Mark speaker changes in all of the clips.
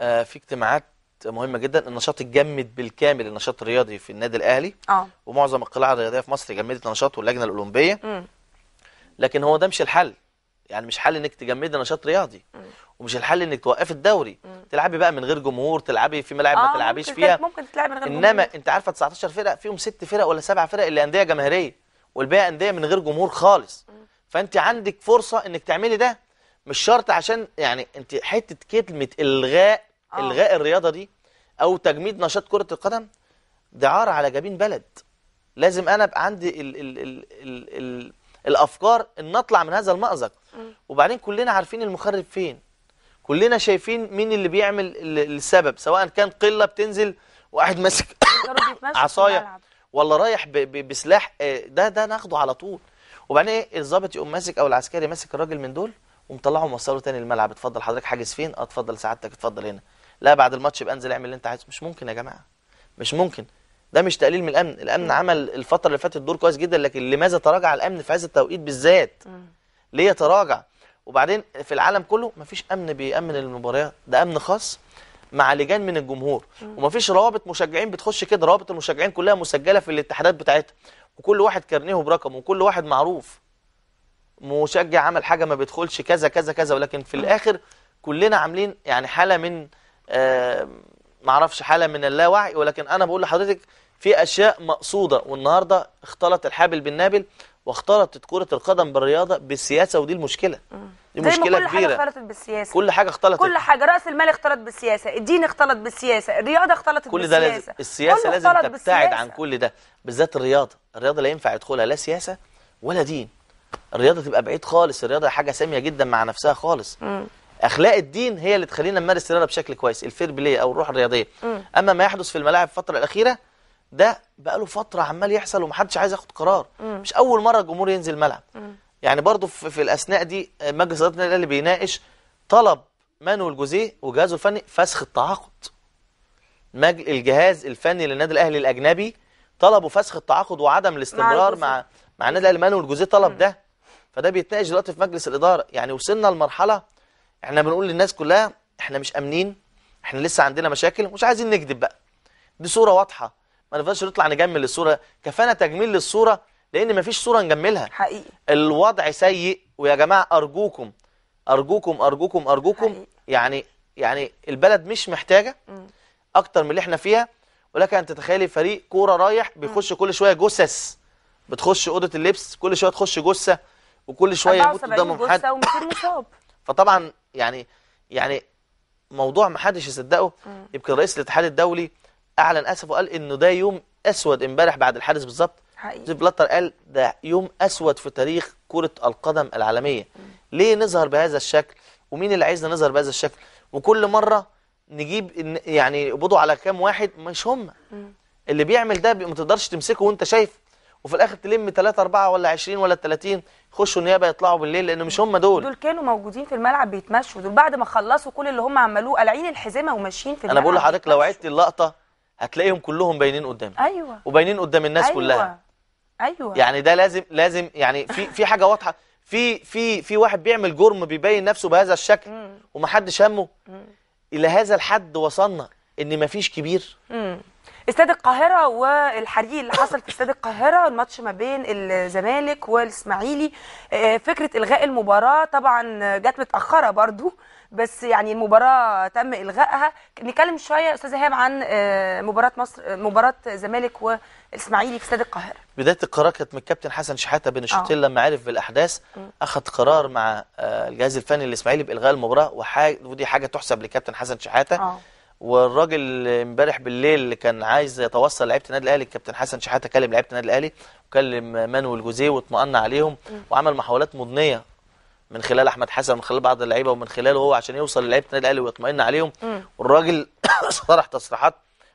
Speaker 1: آه، في اجتماعات مهمه جدا النشاط اتجمد بالكامل النشاط الرياضي في النادي الاهلي اه ومعظم القلاع الرياضيه في مصر جمدت نشاطه اللجنه الاولمبيه م. لكن هو ده مش الحل يعني مش حل انك تجمدي نشاط رياضي م. ومش الحل انك توقفي الدوري م. تلعبي بقى من غير جمهور تلعبي في ملاعب آه ما تلعبيش ممكن فيها ممكن
Speaker 2: تلعب من غير انما جمهور.
Speaker 1: انت عارفه 19 فرقه فيهم ست فرق ولا سبع فرق اللي انديه جماهيريه والباقي انديه من غير جمهور خالص م. فانت عندك فرصه انك تعملي ده مش شرط عشان يعني انت حته كلمه الغاء آه. الغاء الرياضه دي او تجميد نشاط كره القدم عار على جبين بلد لازم انا ابقى عندي الـ الـ الـ الـ الـ الافكار ان نطلع من هذا المازق وبعدين كلنا عارفين المخرب فين كلنا شايفين مين اللي بيعمل السبب سواء كان قله بتنزل واحد ماسك
Speaker 2: عصايه
Speaker 1: ولا رايح بسلاح آه، ده ده ناخده على طول وبعدين ايه الظابط يقوم ماسك او العسكري ماسك الراجل من دول ومطلعه وموصله تاني الملعب اتفضل حضرتك حاجز فين اه اتفضل سعادتك اتفضل هنا لا بعد الماتش يبقى انزل اعمل اللي انت عايزه مش ممكن يا جماعه مش ممكن ده مش تقليل من الامن الامن م. عمل الفتره اللي فاتت دور كويس جدا لكن لماذا تراجع الامن في هذا التوقيت بالذات م. ليه تراجع وبعدين في العالم كله مفيش امن بيامن المباريات ده امن خاص مع لجان من الجمهور ومفيش روابط مشجعين بتخش كده روابط المشجعين كلها مسجله في الاتحادات بتاعتها وكل واحد كارنيه برقمه وكل واحد معروف مشجع عمل حاجه ما بيدخلش كذا كذا كذا ولكن في الاخر كلنا عاملين يعني حاله من معرفش حالة من اللاوعي ولكن أنا بقول لحضرتك في أشياء مقصودة والنهاردة اختلط الحابل بالنابل واختلطت كرة القدم بالرياضة بالسياسة ودي المشكلة
Speaker 2: دي مشكلة كل كبيرة كل حاجة اختلطت بالسياسة كل
Speaker 1: حاجة اختلطت كل
Speaker 2: حاجة رأس المال اختلط بالسياسة الدين اختلط بالسياسة الرياضة اختلطت كل بالسياسة ده لازم السياسة لازم تبتعد بالسياسة. عن
Speaker 1: كل ده بالذات الرياضة الرياضة لا ينفع يدخلها لا سياسة ولا دين الرياضة تبقى بعيد خالص الرياضة حاجة سامية جدا مع نفسها خالص م. اخلاق الدين هي اللي تخلينا نمارس الرياضه بشكل كويس الفير بلاي او الروح الرياضيه م. اما ما يحدث في الملاعب الفتره الاخيره ده بقاله فتره عمال يحصل ومحدش عايز ياخد قرار م. مش اول مره الجمهور ينزل الملعب يعني برضه في, في الأثناء دي مجلس إدارة النادي الأهلي بيناقش طلب مانويل جوزيه وجهازه الفني فسخ التعاقد. مجل الجهاز الفني للنادي الأهلي الأجنبي طلبوا فسخ التعاقد وعدم الاستمرار مع مع النادي الأهلي مانويل جوزيه طلب ده فده بيتناقش دلوقتي في مجلس الإدارة يعني وصلنا لمرحلة احنا بنقول للناس كلها احنا مش امنين احنا لسه عندنا مشاكل مش عايزين نكذب بقى دي صوره واضحه ما نفضلش نطلع نجمل الصوره كفانا تجميل للصوره لان مفيش صوره نجملها حقيقي الوضع سيء ويا جماعه ارجوكم ارجوكم ارجوكم ارجوكم حقيقي. يعني يعني البلد مش محتاجه اكتر من اللي احنا فيها ولك ان تتخيلي فريق كوره رايح بيخش كل شويه جثث بتخش اوضه اللبس كل شويه تخش جثه وكل شويه يموت قدامهم حد فطبعا يعني يعني موضوع ما حدش يصدقه يمكن رئيس الاتحاد الدولي اعلن اسف وقال انه ده يوم اسود امبارح بعد الحادث بالظبط زيب بلاتر قال ده يوم اسود في تاريخ كره القدم العالميه مم. ليه نظهر بهذا الشكل ومين اللي عايزنا نظهر بهذا الشكل وكل مره نجيب يعني يقبضوا على كام واحد مش هم مم. اللي بيعمل ده ما تقدرش تمسكه وانت شايف وفي الاخر تلم 3 4 ولا 20 ولا 30 يخشوا النيابه يطلعوا بالليل لان مش هم دول دول
Speaker 2: كانوا موجودين في الملعب بيتمشوا دول بعد ما خلصوا كل اللي هم عملوه قالعين الحزمه وماشيين في الملعب انا بقول لحضرتك لو عدت
Speaker 1: اللقطه هتلاقيهم كلهم باينين قدامك ايوه وباينين قدام الناس أيوة. كلها ايوه يعني ده لازم لازم يعني في في حاجه واضحه في في في واحد بيعمل جرم بيبين نفسه بهذا الشكل ومحدش همه الى هذا الحد وصلنا ان مفيش كبير
Speaker 2: استاد القاهره والحريق اللي حصل في استاد القاهره الماتش ما بين الزمالك والاسماعيلي آه، آه، فكره الغاء المباراه طبعا جت متاخره برضو بس يعني المباراه تم الغائها نتكلم شويه استاذه هيام عن آه، مباراه مصر مباراه الزمالك والاسماعيلي في استاد القاهره
Speaker 1: بدايه القرار كانت من الكابتن حسن شحاته بن الشوطين لما عرف بالاحداث اخذ قرار مع الجهاز الفني الاسماعيلي بالغاء المباراه ودي حاجه تحسب لكابتن حسن شحاته أوه. والراجل امبارح بالليل اللي كان عايز يتوصل لعيبه النادي الاهلي الكابتن حسن شحاته كلم لعيبه النادي الاهلي وكلم مانويل جوزيه واطمأن عليهم وعمل محاولات مضنيه من خلال احمد حسن ومن خلال بعض اللعيبه ومن خلاله هو عشان يوصل للعيبه النادي الاهلي ويطمئن عليهم والراجل صرح تصريحات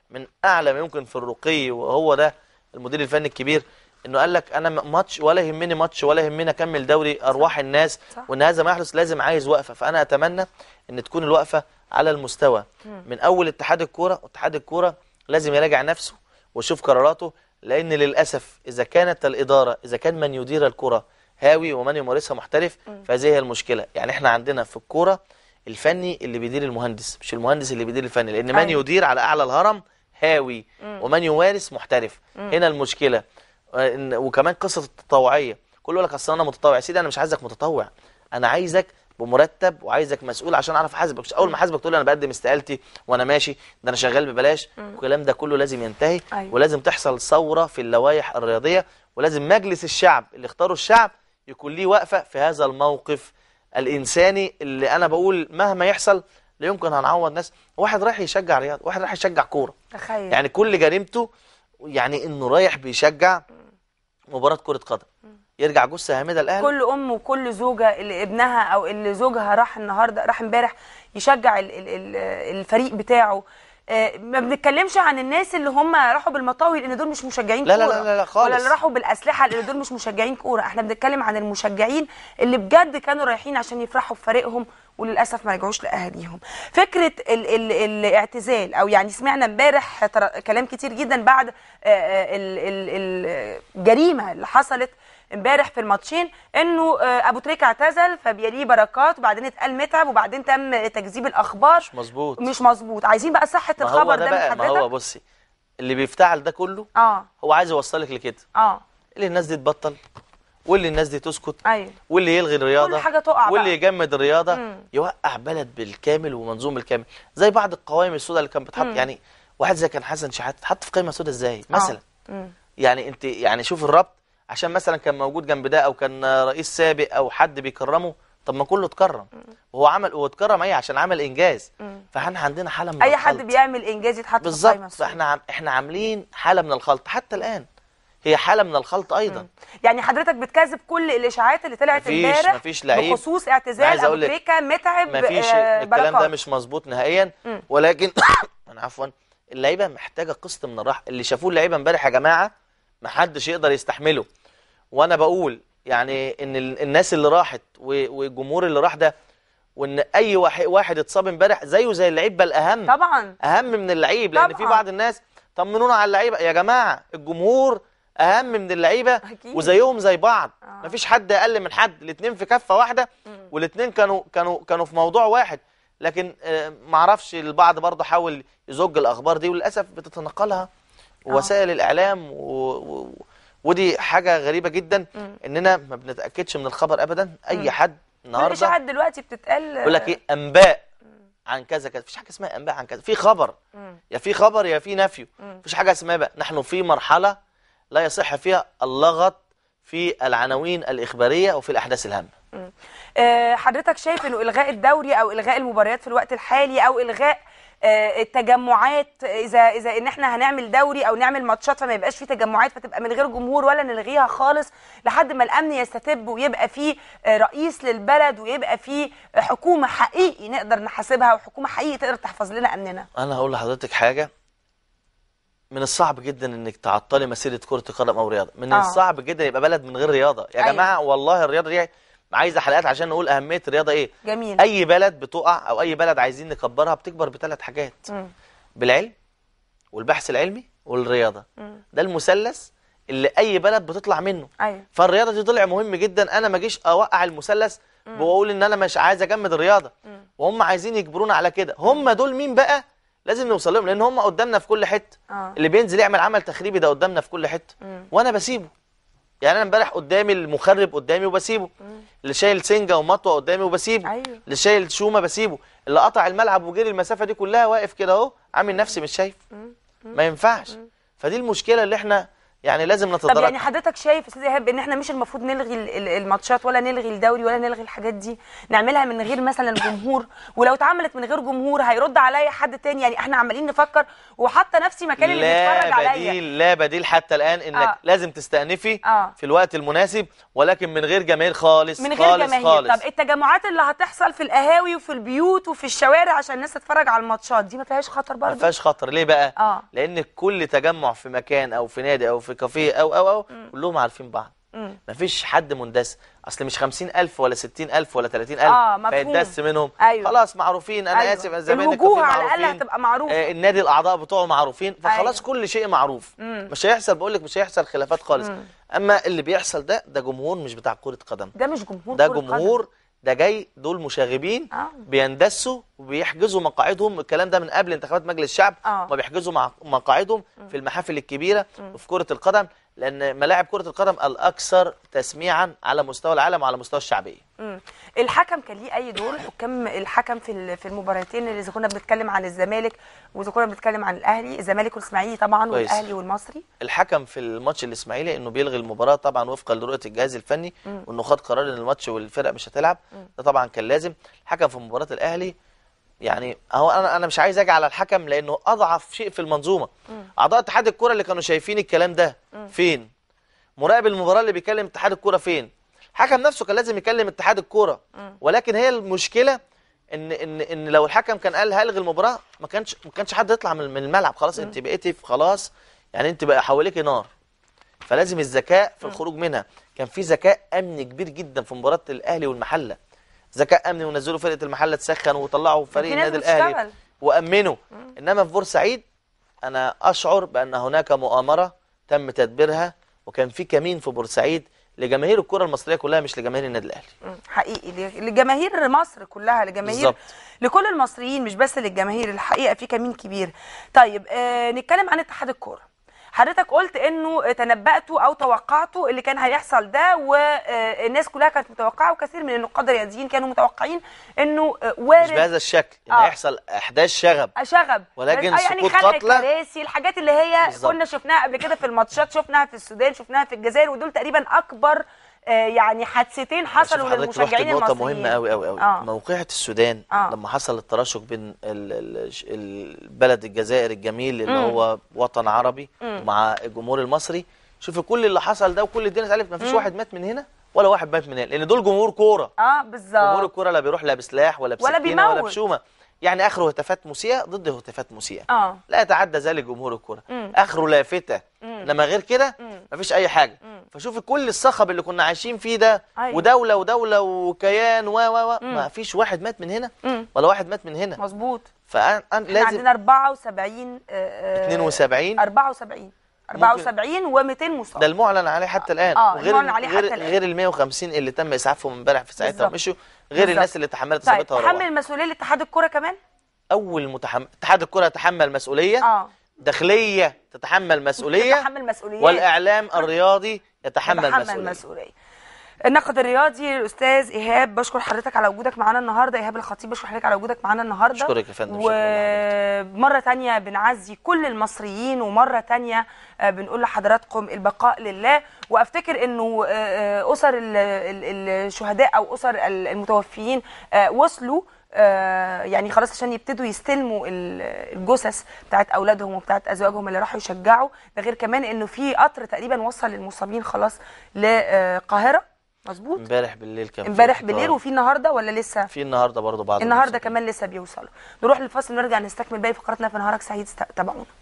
Speaker 1: من اعلى ما يمكن في الرقي وهو ده المدير الفني الكبير انه قال لك انا ماتش ولا يهمني ماتش ولا يهمني اكمل دوري ارواح الناس وان هذا ما يحدث لازم عايز وقفه فانا اتمنى ان تكون الوقفه على المستوى من اول اتحاد الكوره اتحاد الكوره لازم يراجع نفسه ويشوف قراراته لان للاسف اذا كانت الاداره اذا كان من يدير الكره هاوي ومن يمارسها محترف فهذه هي المشكله يعني احنا عندنا في الكوره الفني اللي بيدير المهندس مش المهندس اللي بيدير الفني لان من أيوة. يدير على اعلى الهرم هاوي ومن يمارس محترف هنا المشكله وكمان قصه التطوعيه كله يقول لك اصل انا متطوع يا سيدي انا مش عايزك متطوع انا عايزك بمرتب وعايزك مسؤول عشان اعرف احاسبك اول ما احاسبك تقول لي انا بقدم استقالتي وانا ماشي ده انا شغال ببلاش والكلام ده كله لازم ينتهي أيوة. ولازم تحصل ثوره في اللوائح الرياضيه ولازم مجلس الشعب اللي اختاره الشعب يكون ليه وقفه في هذا الموقف الانساني اللي انا بقول مهما يحصل لا يمكن هنعوض ناس واحد رايح يشجع رياضه واحد رايح يشجع كوره يعني كل جريمته يعني انه رايح بيشجع مباراه كره قدم يرجع جثة هامدة الأهل كل
Speaker 2: ام وكل زوجه اللي ابنها او اللي زوجها راح النهارده راح امبارح يشجع الـ الـ الفريق بتاعه آه، ما بنتكلمش عن الناس اللي هم راحوا بالمطاوي لان دول مش مشجعين كوره لا لا لا خالص ولا اللي راحوا بالاسلحه لان دول مش مشجعين كوره احنا بنتكلم عن المشجعين اللي بجد كانوا رايحين عشان يفرحوا بفريقهم وللاسف ما رجعوش لاهاليهم فكره ال ال الاعتزال او يعني سمعنا امبارح كلام كتير جدا بعد آه، آه، الجريمه اللي حصلت امبارح في الماتشين انه آه، ابو تريكه اعتزل فبيليه بركات وبعدين اتقال متعب وبعدين تم تكذيب الاخبار مش مظبوط مش مظبوط عايزين بقى صحه الخبر ده, بقى ما هو
Speaker 1: بصي اللي بيفتعل ده كله اه هو عايز يوصلك لكده اه اللي الناس دي تبطل واللي الناس دي تسكت أيوة. واللي يلغي الرياضه كل حاجه تقع واللي بقى. يجمد الرياضه مم. يوقع بلد بالكامل ومنظوم بالكامل زي بعض القوائم السوداء اللي كانت بتحط مم. يعني واحد زي كان حسن شحات اتحط في قائمه سوداء ازاي آه. مثلا مم. يعني انت يعني شوف الربط عشان مثلا كان موجود جنب ده او كان رئيس سابق او حد بيكرمه طب ما كله اتكرم وهو عمل هو اتكرم ايه عشان عمل انجاز فاحنا عندنا حاله من اي الخلط. حد بيعمل انجاز يتحط في القايمه بالظبط فاحنا عم... احنا عاملين حاله من الخلط حتى الان هي حاله من الخلط ايضا مم.
Speaker 2: يعني حضرتك بتكذب كل الاشاعات اللي طلعت امبارح مفيش لعيب بخصوص اعتزال ابو تريكه متعب مفيش آه الكلام ده مش
Speaker 1: مظبوط نهائيا مم. ولكن انا عفوا اللعيبه محتاجه قسط من الراحه اللي شافوه اللعيبه امبارح يا جماعه محدش يقدر يستحمله وانا بقول يعني ان الناس اللي راحت والجمهور اللي راح ده وان اي واحد اتصاب امبارح زيه زي اللعيب بل اهم طبعا اهم من اللعيب لان في بعض الناس طمنونا على اللعيبه يا جماعه الجمهور اهم من اللعيبه وزيهم زي بعض آه. مفيش حد اقل من حد الاثنين في كفه واحده والاثنين كانوا كانوا كانوا في موضوع واحد لكن آه، معرفش البعض برضه حاول يزج الاخبار دي وللاسف بتتنقلها آه. وسائل آه. الاعلام و... و... ودي حاجه غريبه جدا اننا ما بنتاكدش من الخبر ابدا اي مم. حد النهارده مفيش حد
Speaker 2: دلوقتي بتتقال يقول لك ايه
Speaker 1: انباء عن كذا كذا مفيش حاجه اسمها انباء عن كذا في خبر مم. يا في خبر يا في نفي مفيش حاجه اسمها بقى نحن في مرحله لا يصح فيها اللغط في العناوين الاخباريه وفي الاحداث الهامه
Speaker 2: أه حضرتك شايف انه الغاء الدوري او الغاء المباريات في الوقت الحالي او الغاء آه، التجمعات اذا اذا ان احنا هنعمل دوري او نعمل ماتشات فما يبقاش في تجمعات فتبقى من غير جمهور ولا نلغيها خالص لحد ما الامن يستتب ويبقى في آه، رئيس للبلد ويبقى في حكومه حقيقي نقدر نحاسبها وحكومه حقيقي تقدر تحفظ لنا امننا
Speaker 1: انا هقول لحضرتك حاجه من الصعب جدا انك تعطلي مسيره كره قدم او رياضه من آه. الصعب جدا يبقى بلد من غير رياضه يا أيوة. جماعه والله الرياضه دي عايزه حلقات عشان نقول اهميه الرياضه ايه
Speaker 2: جميل اي
Speaker 1: بلد بتقع او اي بلد عايزين نكبرها بتكبر بثلاث حاجات م. بالعلم والبحث العلمي والرياضه م. ده المثلث اللي اي بلد بتطلع منه أيوة. فالرياضه دي طلع مهم جدا انا ما جيش اوقع المثلث واقول ان انا مش عايز اجمد الرياضه م. وهم عايزين يجبرونا على كده هم دول مين بقى لازم نوصل لهم لان هم قدامنا في كل حته آه. اللي بينزل يعمل عمل تخريبي ده قدامنا في كل حته وانا بسيبه يعني انا امبارح قدامي المخرب قدامي وبسيبه اللي شايل سنجه ومطوه قدامي وبسيبه أيوه. اللي شايل شومه بسيبه اللي قطع الملعب وجري المسافه دي كلها واقف كده اهو عامل نفسي مش شايف
Speaker 2: ما ينفعش
Speaker 1: فدي المشكله اللي احنا يعني لازم نتدرج طب يعني
Speaker 2: حضرتك شايف استاذ ايهاب ان احنا مش المفروض نلغي الماتشات ولا نلغي الدوري ولا نلغي الحاجات دي نعملها من غير مثلا جمهور ولو اتعملت من غير جمهور هيرد عليا حد تاني يعني احنا عمالين نفكر وحاطه نفسي مكان اللي بيتفرج عليا لا
Speaker 1: بديل لا بديل حتى الان انك آه. لازم تستأنفي آه. في الوقت المناسب ولكن من غير جماهير خالص من غير خالص جماهير خالص. طب
Speaker 2: التجمعات اللي هتحصل في القهاوي وفي البيوت وفي الشوارع عشان الناس تتفرج على الماتشات دي ما فيهاش خطر برضه ما
Speaker 1: فيهاش خطر ليه بقى آه. لان كل تجمع في مكان او في نادي او في في كافيه او او او كلهم عارفين بعض ما فيش حد مندس اصل مش 50000 ولا 60000 ولا 30000 اه فيتدس منهم أيوه. خلاص معروفين انا أيوه. اسف زمايلي الوجوه على الاقل
Speaker 2: هتبقى معروفه آه
Speaker 1: النادي الاعضاء بتوعه معروفين فخلاص أيوه. كل شيء معروف مم. مش هيحصل بقول لك مش هيحصل خلافات خالص مم. اما اللي بيحصل ده ده جمهور مش بتاع كره قدم ده مش
Speaker 2: جمهور ده جمهور قدم.
Speaker 1: ده جاي دول مشاغبين آه. بيندسوا وبيحجزوا مقاعدهم الكلام ده من قبل انتخابات مجلس الشعب آه. ما بيحجزوا مقاعدهم في المحافل الكبيره وفي كره القدم لأن ملاعب كرة القدم الأكثر تسميعا على مستوى العالم وعلى مستوى الشعبية
Speaker 2: الحكم كان ليه أي دور حكام الحكم في في المباراتين اللي إذا كنا بنتكلم عن الزمالك وإذا كنا بنتكلم عن الأهلي الزمالك والإسماعيلي طبعا والأهلي والمصري
Speaker 1: الحكم في الماتش الإسماعيلي إنه بيلغي المباراة طبعا وفقا لرؤية الجهاز الفني وإنه خد قرار إن الماتش والفرق مش هتلعب ده طبعا كان لازم الحكم في مباراة الأهلي يعني اهو انا انا مش عايز اجي على الحكم لانه اضعف شيء في المنظومه اعضاء اتحاد الكوره اللي كانوا شايفين الكلام ده مم. فين مراقب المباراه اللي بيكلم اتحاد الكوره فين الحكم نفسه كان لازم يكلم اتحاد الكوره ولكن هي المشكله ان ان ان لو الحكم كان قال هلغي المباراه ما كانش ما كانش حد يطلع من الملعب خلاص انت بقيتي خلاص يعني انت بقى حواليك نار فلازم الذكاء في الخروج منها كان في ذكاء امني كبير جدا في مباراه الاهلي والمحله ذكاء امني ونزلوا فرقه المحله تسخن وطلعوا فريق النادي الاهلي وامنوا مم. انما في بورسعيد انا اشعر بان هناك مؤامره تم تدبيرها وكان في كمين في بورسعيد لجماهير الكره المصريه كلها مش لجماهير النادي الاهلي
Speaker 2: حقيقي لجماهير مصر كلها لجماهير بالزبط. لكل المصريين مش بس للجماهير الحقيقه في كمين كبير طيب آه نتكلم عن اتحاد الكوره حضرتك قلت انه تنبأتوا او توقعتوا اللي كان هيحصل ده والناس كلها كانت متوقعه وكثير من النقاد الرياضيين كانوا متوقعين انه وارد مش بهذا الشكل ان آه. هيحصل
Speaker 1: احداث شغب آه،
Speaker 2: شغب ولكن آه يعني سقوط قتلى كراسي الحاجات اللي هي بالزبط. كنا شفناها قبل كده في الماتشات شفناها في السودان شفناها في الجزائر ودول تقريبا اكبر آه، يعني حادثتين حصلوا للمشجعين المصريين نقطه مهمه قوي
Speaker 1: قوي قوي آه. موقعه السودان آه. لما حصل التراشق بين البلد الجزائر الجميل اللي م. هو وطن عربي م. مع الجمهور المصري شوف كل اللي حصل ده وكل الدنيا اتعلمت ما فيش واحد مات من هنا ولا واحد مات من هنا لان دول جمهور كوره
Speaker 2: اه بالظبط جمهور
Speaker 1: الكوره لا بيروح لا بسلاح ولا بسكينه ولا, ولا بشومه يعني اخره هتافات مسيئه ضد هتافات مسيئه آه. لا يتعدى ذلك جمهور الكوره اخره لافته انما غير كده مفيش اي حاجه مم. فشوف كل الصخب اللي كنا عايشين فيه ده أيوة. ودولة ودولة وكيان و و و ما فيش واحد مات من هنا مم. ولا واحد مات من هنا مظبوط فأنا لازم عندنا
Speaker 2: 74 آه 72 74 74 و200 مصاب ده
Speaker 1: المعلن عليه حتى الان آه وغير المعلن عليه غير, حتى الآن. غير ال 150 اللي تم اسعافهم امبارح في ساعتها ومشوا غير بالزبط. الناس اللي تحملت اصابتها طيب تحمل
Speaker 2: المسؤوليه لاتحاد الكره كمان
Speaker 1: اول متحمل اتحاد الكره تحمل مسؤوليه آه. داخليه تتحمل مسؤوليه تتحمل
Speaker 2: مسؤوليه والاعلام
Speaker 1: الرياضي يتحمل, يتحمل مسؤوليه, مسؤولية.
Speaker 2: النقد الرياضي الاستاذ ايهاب بشكر حضرتك على وجودك معانا النهارده ايهاب الخطيب بشكر حضرتك على وجودك معانا النهارده اشكرك يا فندم ومره ثانيه بنعزي كل المصريين ومره ثانيه آه، بنقول لحضراتكم البقاء لله وافتكر انه آه، آه، اسر الشهداء او اسر المتوفيين وصلوا آه، يعني خلاص عشان يبتدوا يستلموا الجثث بتاعت اولادهم وبتاعت ازواجهم اللي راحوا يشجعوا ده غير كمان انه في قطر تقريبا وصل المصابين خلاص للقاهره مظبوط
Speaker 1: امبارح بالليل كان امبارح بالليل وفي
Speaker 2: النهارده ولا لسه في
Speaker 1: النهارده برضه بعض النهارده كمان
Speaker 2: لسه بيوصلوا نروح للفصل نرجع نستكمل باقي فقراتنا في نهارك سعيد تابعونا